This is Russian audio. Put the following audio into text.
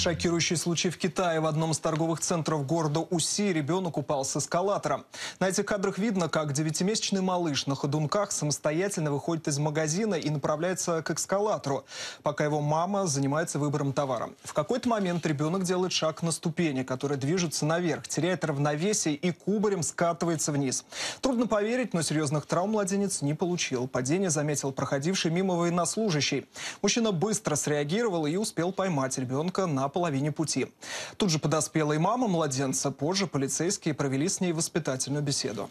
Шокирующий случай в Китае. В одном из торговых центров города Уси ребенок упал с эскалатора. На этих кадрах видно, как девятимесячный малыш на ходунках самостоятельно выходит из магазина и направляется к эскалатору, пока его мама занимается выбором товара. В какой-то момент ребенок делает шаг на ступени, которая движется наверх, теряет равновесие и кубарем скатывается вниз. Трудно поверить, но серьезных травм младенец не получил. Падение заметил проходивший мимо военнослужащий. Мужчина быстро среагировал и успел поймать ребенка на половине пути. Тут же подоспела и мама младенца. Позже полицейские провели с ней воспитательную беседу.